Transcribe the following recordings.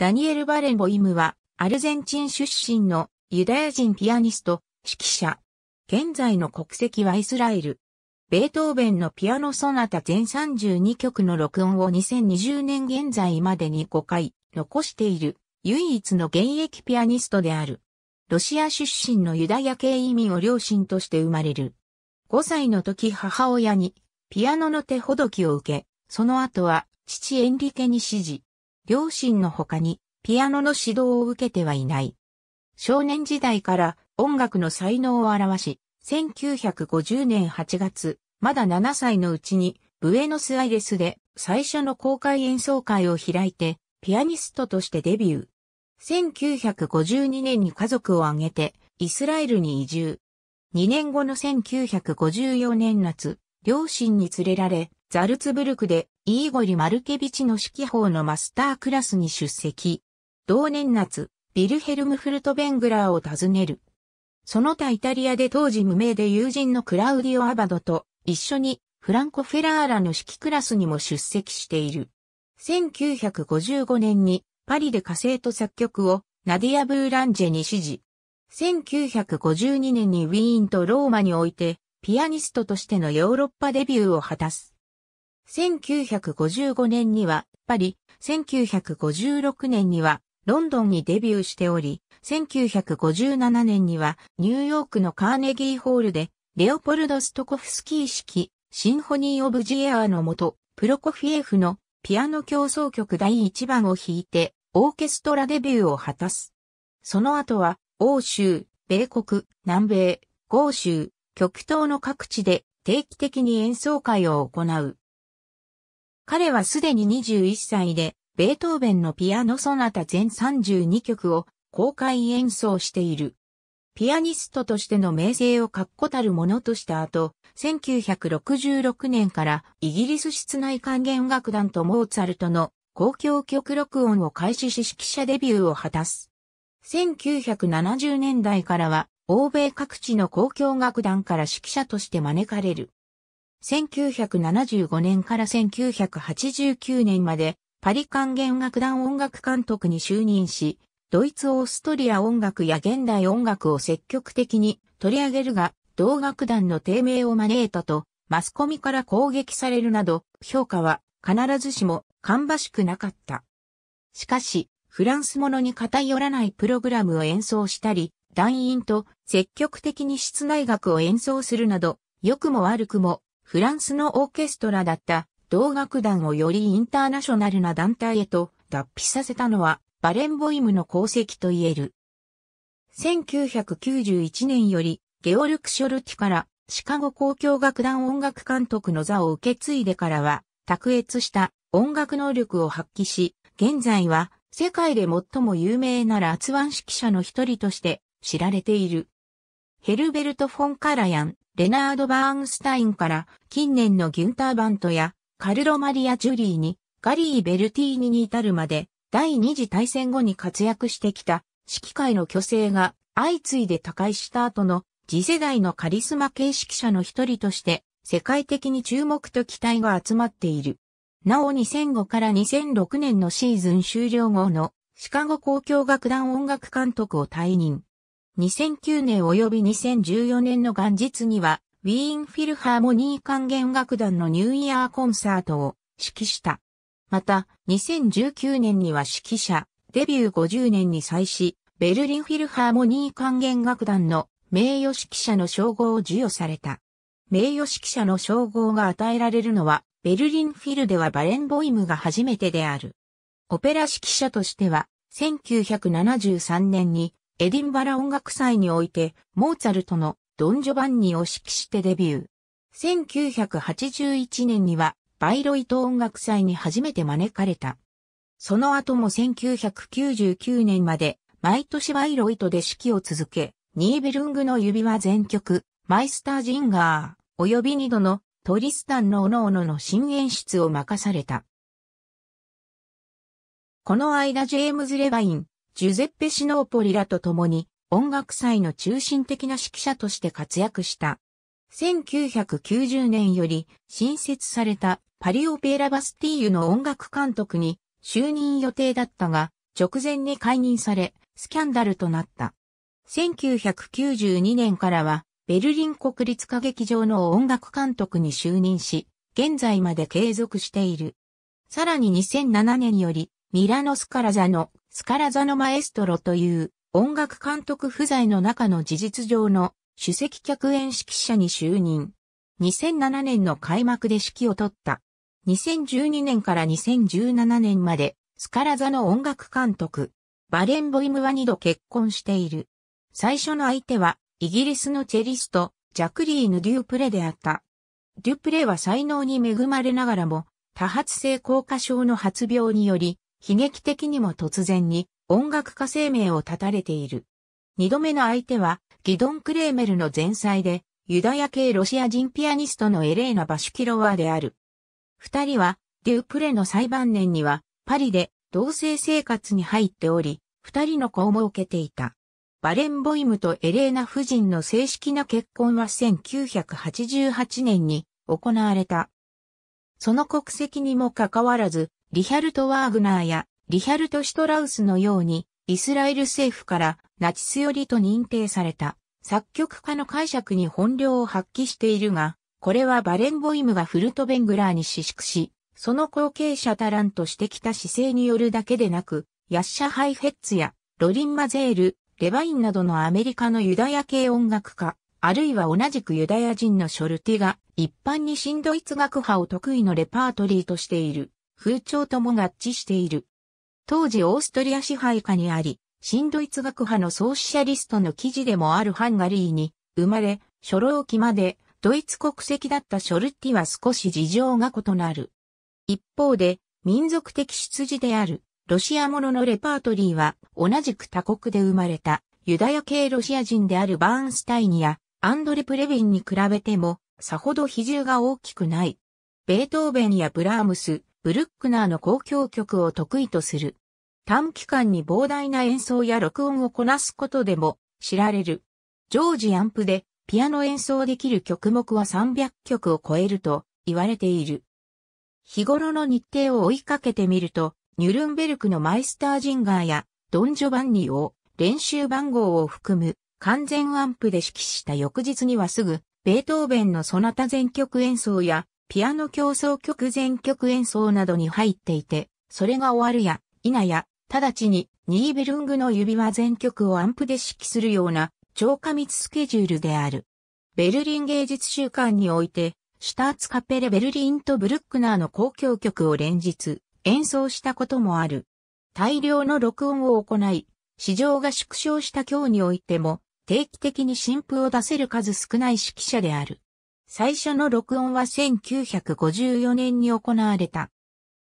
ダニエル・バレンボイムは、アルゼンチン出身のユダヤ人ピアニスト、指揮者。現在の国籍はイスラエル。ベートーベンのピアノソナタ全32曲の録音を2020年現在までに5回残している唯一の現役ピアニストである。ロシア出身のユダヤ系移民を両親として生まれる。5歳の時母親にピアノの手ほどきを受け、その後は父エンリケに指示。両親の他にピアノの指導を受けてはいない。少年時代から音楽の才能を表し、1950年8月、まだ7歳のうちに、ブエノスアイレスで最初の公開演奏会を開いて、ピアニストとしてデビュー。1952年に家族を挙げて、イスラエルに移住。2年後の1954年夏、両親に連れられ、ザルツブルクでイーゴリ・マルケビチの指揮法のマスタークラスに出席。同年夏、ビルヘルム・フルトベングラーを訪ねる。その他イタリアで当時無名で友人のクラウディオ・アバドと一緒にフランコ・フェラーラの指揮クラスにも出席している。1955年にパリで火星と作曲をナディア・ブーランジェに指示。1952年にウィーンとローマにおいて、ピアニストとしてのヨーロッパデビューを果たす。1955年にはパリ、1956年にはロンドンにデビューしており、1957年にはニューヨークのカーネギーホールでレオポルド・ストコフスキー式シンフォニー・オブ・ジエアーのもと、プロコフィエフのピアノ競争曲第1番を弾いてオーケストラデビューを果たす。その後は欧州、米国、南米、豪州、極東の各地で定期的に演奏会を行う。彼はすでに21歳で、ベートーベンのピアノソナタ全32曲を公開演奏している。ピアニストとしての名声を確固たるものとした後、1966年からイギリス室内管弦楽団とモーツァルトの公共曲録音を開始し指揮者デビューを果たす。1970年代からは、欧米各地の公共楽団から指揮者として招かれる。1975年から1989年までパリ管弦楽団音楽監督に就任し、ドイツ・オーストリア音楽や現代音楽を積極的に取り上げるが、同楽団の低迷を招いたと、マスコミから攻撃されるなど、評価は必ずしも芳しくなかった。しかし、フランスものに偏らないプログラムを演奏したり、団員と積極的に室内楽を演奏するなど、良くも悪くもフランスのオーケストラだった同楽団をよりインターナショナルな団体へと脱皮させたのはバレンボイムの功績と言える。1991年よりゲオルク・ショルティからシカゴ公共楽団音楽監督の座を受け継いでからは卓越した音楽能力を発揮し、現在は世界で最も有名なラツワン指揮者の一人として知られている。ヘルベルト・フォン・カラヤン、レナード・バーンスタインから近年のギュンター・バントやカルロ・マリア・ジュリーにガリー・ベルティーニに至るまで第二次大戦後に活躍してきた指揮会の巨勢が相次いで他界した後の次世代のカリスマ形式者の一人として世界的に注目と期待が集まっている。なお2005から2006年のシーズン終了後のシカゴ交響楽団音楽監督を退任。2009年及び2014年の元日には、ウィーンフィルハーモニー管弦楽団のニューイヤーコンサートを指揮した。また、2019年には指揮者、デビュー50年に際し、ベルリンフィルハーモニー管弦楽団の名誉指揮者の称号を授与された。名誉指揮者の称号が与えられるのは、ベルリンフィルではバレンボイムが初めてである。オペラ指揮者としては、1973年にエディンバラ音楽祭において、モーツァルトのドン・ジョバンニを指揮してデビュー。1981年には、バイロイト音楽祭に初めて招かれた。その後も1999年まで、毎年バイロイトで指揮を続け、ニーベルングの指輪全曲、マイスター・ジンガー、及び二度のトリスタンの各々の新演出を任された。この間ジェームズ・レバイン、ジュゼッペ・シノーポリラと共に音楽祭の中心的な指揮者として活躍した。1990年より新設されたパリオペラバスティーユの音楽監督に就任予定だったが直前に解任されスキャンダルとなった。1992年からはベルリン国立歌劇場の音楽監督に就任し現在まで継続している。さらに2007年よりミラノ・スカラザの、スカラザのマエストロという音楽監督不在の中の事実上の主席客演指揮者に就任。2007年の開幕で指揮を取った。2012年から2017年まで、スカラザの音楽監督、バレンボイムは二度結婚している。最初の相手は、イギリスのチェリスト、ジャクリーヌ・デュープレであった。デュプレは才能に恵まれながらも、多発性硬化症の発病により、悲劇的にも突然に音楽家生命を絶たれている。二度目の相手はギドン・クレーメルの前妻でユダヤ系ロシア人ピアニストのエレーナ・バシュキロワである。二人はデュプレの裁判年にはパリで同性生活に入っており、二人の子を設けていた。バレンボイムとエレーナ夫人の正式な結婚は1988年に行われた。その国籍にもかかわらず、リヒャルト・ワーグナーやリヒャルト・シュトラウスのように、イスラエル政府からナチス寄りと認定された作曲家の解釈に本領を発揮しているが、これはバレンボイムがフルトベングラーに私縮し、その後継者タランとしてきた姿勢によるだけでなく、ヤッシャ・ハイフェッツやロリン・マゼール、レバインなどのアメリカのユダヤ系音楽家、あるいは同じくユダヤ人のショルティが一般に新ドイツ学派を得意のレパートリーとしている風潮とも合致している。当時オーストリア支配下にあり、新ドイツ学派の創始者リストの記事でもあるハンガリーに生まれ、初老期までドイツ国籍だったショルティは少し事情が異なる。一方で、民族的出自であるロシアもののレパートリーは同じく他国で生まれたユダヤ系ロシア人であるバーンスタインやアンドレ・プレヴィンに比べても、さほど比重が大きくない。ベートーベンやブラームス、ブルックナーの交響曲を得意とする。短期間に膨大な演奏や録音をこなすことでも知られる。ジョージ・アンプでピアノ演奏できる曲目は300曲を超えると言われている。日頃の日程を追いかけてみると、ニュルンベルクのマイスタージンガーやドン・ジョバンニを練習番号を含む完全アンプで指揮した翌日にはすぐ、ベートーベンのソナタ全曲演奏や、ピアノ競争曲全曲演奏などに入っていて、それが終わるや、否や、直ちに、ニーベルングの指輪全曲をアンプで指揮するような、超過密スケジュールである。ベルリン芸術週間において、シュターツカペレベルリンとブルックナーの交響曲を連日演奏したこともある。大量の録音を行い、市場が縮小した今日においても定期的に新譜を出せる数少ない指揮者である。最初の録音は1954年に行われた。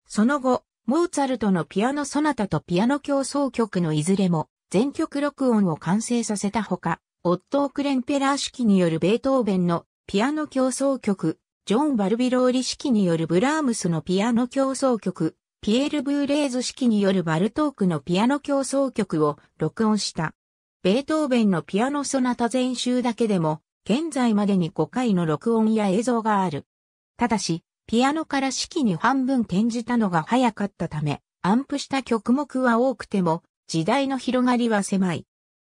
その後、モーツァルトのピアノソナタとピアノ競争曲のいずれも全曲録音を完成させたほか、オットー・クレンペラー式によるベートーベンのピアノ競争曲、ジョン・バルビローリ式によるブラームスのピアノ競争曲、ピエール・ブーレーズ式によるバルトークのピアノ競争曲を録音した。ベートーベンのピアノソナタ全集だけでも、現在までに5回の録音や映像がある。ただし、ピアノから式に半分転じたのが早かったため、アンプした曲目は多くても、時代の広がりは狭い。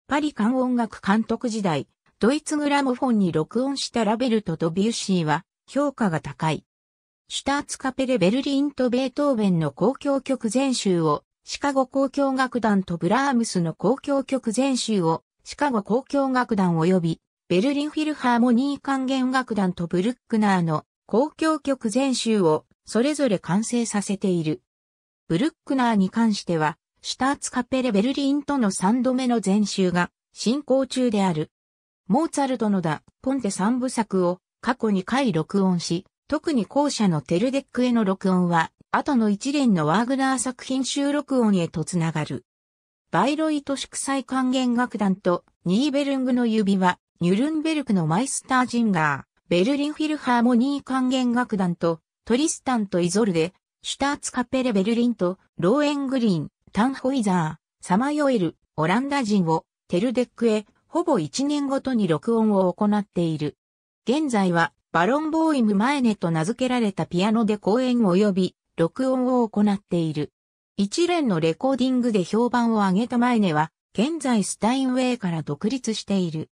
パリ間音楽監督時代、ドイツグラムフォンに録音したラベルとドビュッシーは評価が高い。シュターツカペレ・ベルリンとベートーベンの公共曲全集をシカゴ交響楽団とブラームスの交響曲全集を、シカゴ交響楽団及び、ベルリンフィルハーモニー管弦楽団とブルックナーの交響曲全集を、それぞれ完成させている。ブルックナーに関しては、シュターツカペレベルリンとの3度目の全集が進行中である。モーツァルトのダ・ポンテ3部作を過去2回録音し、特に後者のテルデックへの録音は後の一連のワーグナー作品収録音へとつながる。バイロイト祝祭還元楽団とニーベルングの指輪、ニュルンベルクのマイスタージンガー、ベルリンフィルハーモニー還元楽団とトリスタンとイゾルデ、シュターツカペレベルリンとローエングリーン、タンホイザー、サマヨエル、オランダ人をテルデックへほぼ1年ごとに録音を行っている。現在はバロンボーイムマエネと名付けられたピアノで公演及び録音を行っている。一連のレコーディングで評判を上げた前には、現在スタインウェイから独立している。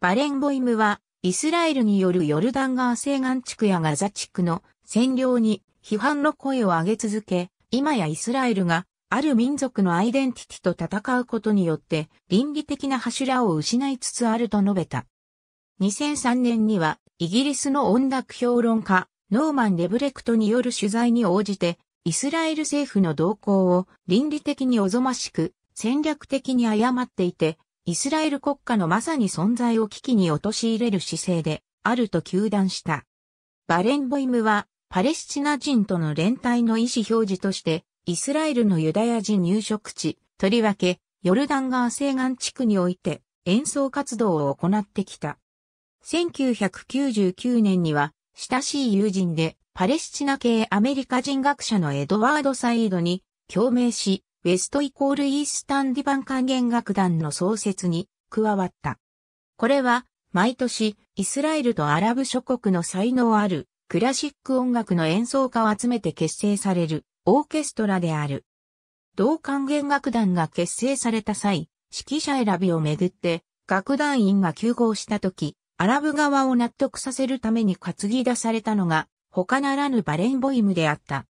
バレンボイムは、イスラエルによるヨルダン川西岸地区やガザ地区の占領に批判の声を上げ続け、今やイスラエルがある民族のアイデンティティと戦うことによって倫理的な柱を失いつつあると述べた。2003年にはイギリスの音楽評論家ノーマン・デブレクトによる取材に応じて、イスラエル政府の動向を倫理的におぞましく、戦略的に誤っていて、イスラエル国家のまさに存在を危機に陥れる姿勢であると求断した。バレンボイムは、パレスチナ人との連帯の意思表示として、イスラエルのユダヤ人入植地、とりわけ、ヨルダン川西岸地区において、演奏活動を行ってきた。1999年には、親しい友人で、パレスチナ系アメリカ人学者のエドワード・サイードに共鳴し、ウェストイコールイースタンディバン管弦楽団の創設に加わった。これは、毎年、イスラエルとアラブ諸国の才能ある、クラシック音楽の演奏家を集めて結成される、オーケストラである。同管弦楽団が結成された際、指揮者選びをめぐって、楽団員が休校した時、アラブ側を納得させるために担ぎ出されたのが、他ならぬバレンボイムであった。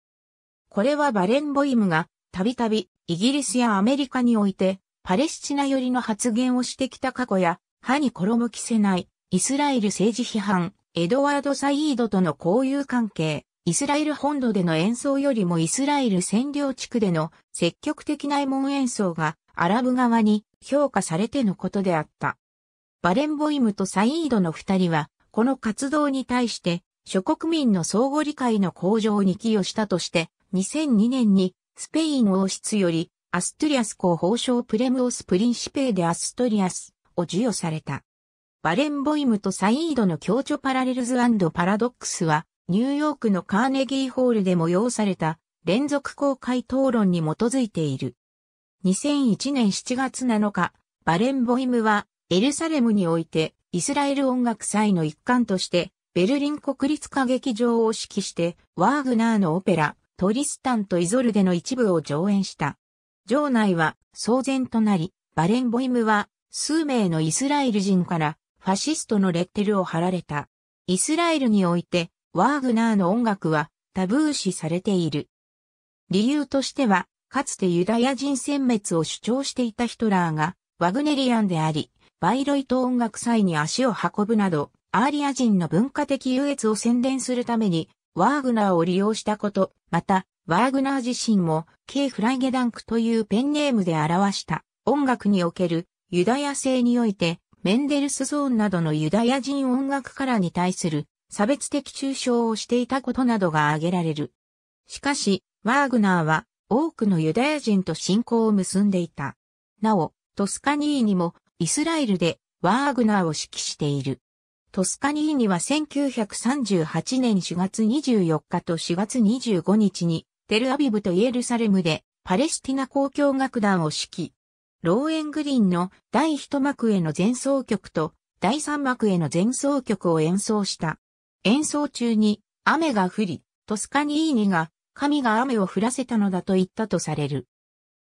これはバレンボイムが、たびたび、イギリスやアメリカにおいて、パレスチナ寄りの発言をしてきた過去や、歯に衣着せない、イスラエル政治批判、エドワード・サイードとの交友関係、イスラエル本土での演奏よりもイスラエル占領地区での積極的な門演奏がアラブ側に評価されてのことであった。バレンボイムとサイードの二人は、この活動に対して、諸国民の相互理解の向上に寄与したとして、2002年に、スペイン王室より、アストリアス公法省プレムオスプリンシペーでアストリアスを授与された。バレンボイムとサイードの協調パラレルズパラドックスは、ニューヨークのカーネギーホールで催された連続公開討論に基づいている。2001年7月7日、バレンボイムはエルサレムにおいて、イスラエル音楽祭の一環として、ベルリン国立歌劇場を指揮して、ワーグナーのオペラ、トリスタンとイゾルデの一部を上演した。場内は騒然となり、バレンボイムは数名のイスラエル人からファシストのレッテルを貼られた。イスラエルにおいて、ワーグナーの音楽はタブー視されている。理由としては、かつてユダヤ人殲滅を主張していたヒトラーが、ワグネリアンであり、バイロイト音楽祭に足を運ぶなど、アーリア人の文化的優越を宣伝するために、ワーグナーを利用したこと、また、ワーグナー自身も、K フライゲダンクというペンネームで表した音楽におけるユダヤ性において、メンデルスゾーンなどのユダヤ人音楽からに対する差別的中傷をしていたことなどが挙げられる。しかし、ワーグナーは多くのユダヤ人と信仰を結んでいた。なお、トスカニーにもイスラエルでワーグナーを指揮している。トスカニーニは1938年4月24日と4月25日にテルアビブとイエルサレムでパレスティナ交響楽団を指揮。ローエングリンの第一幕への前奏曲と第三幕への前奏曲を演奏した。演奏中に雨が降り、トスカニーニが神が雨を降らせたのだと言ったとされる。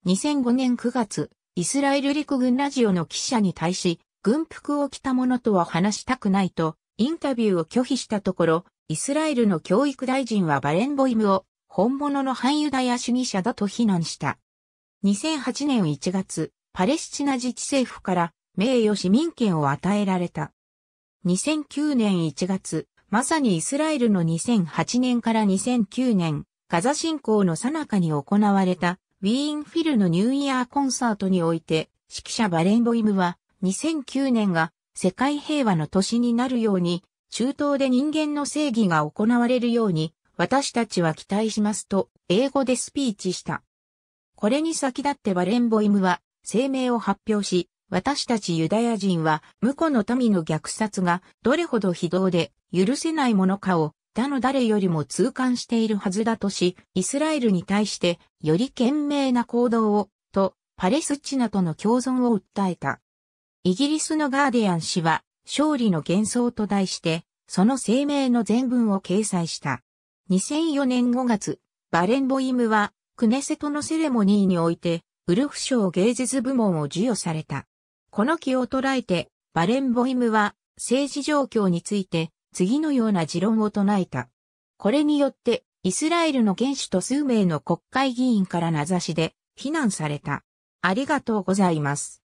2005年9月、イスラエル陸軍ラジオの記者に対し、軍服を着た者とは話したくないと、インタビューを拒否したところ、イスラエルの教育大臣はバレンボイムを、本物の反ユダヤ主義者だと非難した。2008年1月、パレスチナ自治政府から名誉市民権を与えられた。2009年1月、まさにイスラエルの2008年から2009年、ガザ侵攻の最中に行われたウィーンフィルのニューイヤーコンサートにおいて、指揮者バレンボイムは、2009年が世界平和の年になるように、中東で人間の正義が行われるように、私たちは期待しますと、英語でスピーチした。これに先立ってバレンボイムは、声明を発表し、私たちユダヤ人は、無辜の民の虐殺が、どれほど非道で、許せないものかを、他の誰よりも痛感しているはずだとし、イスラエルに対してより賢明な行動を、と、パレスチナとの共存を訴えた。イギリスのガーディアン氏は、勝利の幻想と題して、その声明の全文を掲載した。2004年5月、バレンボイムは、クネセトのセレモニーにおいて、ウルフ賞芸術部門を授与された。この気を捉えて、バレンボイムは、政治状況について、次のような持論を唱えた。これによって、イスラエルの元首と数名の国会議員から名指しで非難された。ありがとうございます。